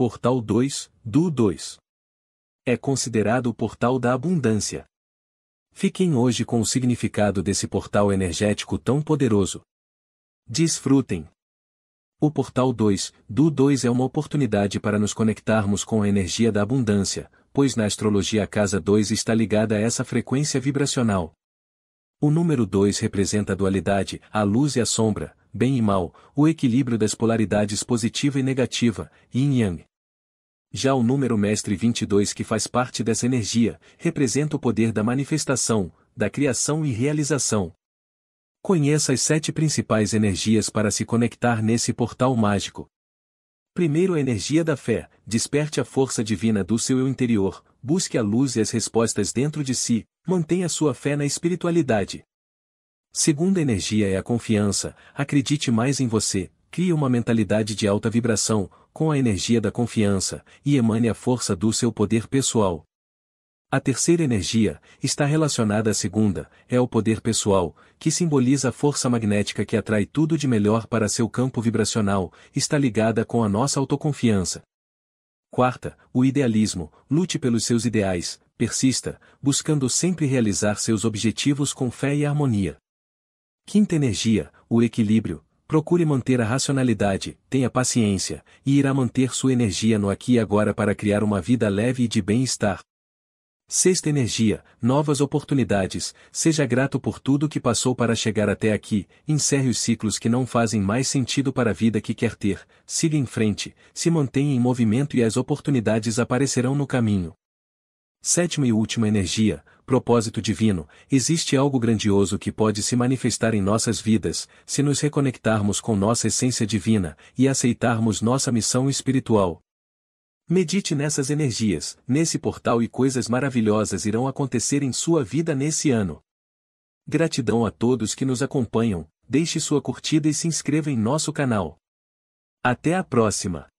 Portal 2, do 2. É considerado o portal da abundância. Fiquem hoje com o significado desse portal energético tão poderoso. Desfrutem! O Portal 2, do 2 é uma oportunidade para nos conectarmos com a energia da abundância, pois na astrologia a casa 2 está ligada a essa frequência vibracional. O número 2 representa a dualidade, a luz e a sombra, bem e mal, o equilíbrio das polaridades positiva e negativa, yin yang. Já o número mestre 22 que faz parte dessa energia, representa o poder da manifestação, da criação e realização. Conheça as sete principais energias para se conectar nesse portal mágico. Primeiro a energia da fé, desperte a força divina do seu eu interior, busque a luz e as respostas dentro de si, mantenha sua fé na espiritualidade. Segunda energia é a confiança, acredite mais em você, Cria uma mentalidade de alta vibração, com a energia da confiança, e emane a força do seu poder pessoal. A terceira energia está relacionada à segunda, é o poder pessoal, que simboliza a força magnética que atrai tudo de melhor para seu campo vibracional, está ligada com a nossa autoconfiança. Quarta, o idealismo, lute pelos seus ideais, persista, buscando sempre realizar seus objetivos com fé e harmonia. Quinta energia, o equilíbrio, Procure manter a racionalidade, tenha paciência, e irá manter sua energia no aqui e agora para criar uma vida leve e de bem-estar. Sexta energia, novas oportunidades, seja grato por tudo que passou para chegar até aqui, encerre os ciclos que não fazem mais sentido para a vida que quer ter, siga em frente, se mantenha em movimento e as oportunidades aparecerão no caminho. Sétima e última energia, propósito divino, existe algo grandioso que pode se manifestar em nossas vidas, se nos reconectarmos com nossa essência divina e aceitarmos nossa missão espiritual. Medite nessas energias, nesse portal e coisas maravilhosas irão acontecer em sua vida nesse ano. Gratidão a todos que nos acompanham, deixe sua curtida e se inscreva em nosso canal. Até a próxima!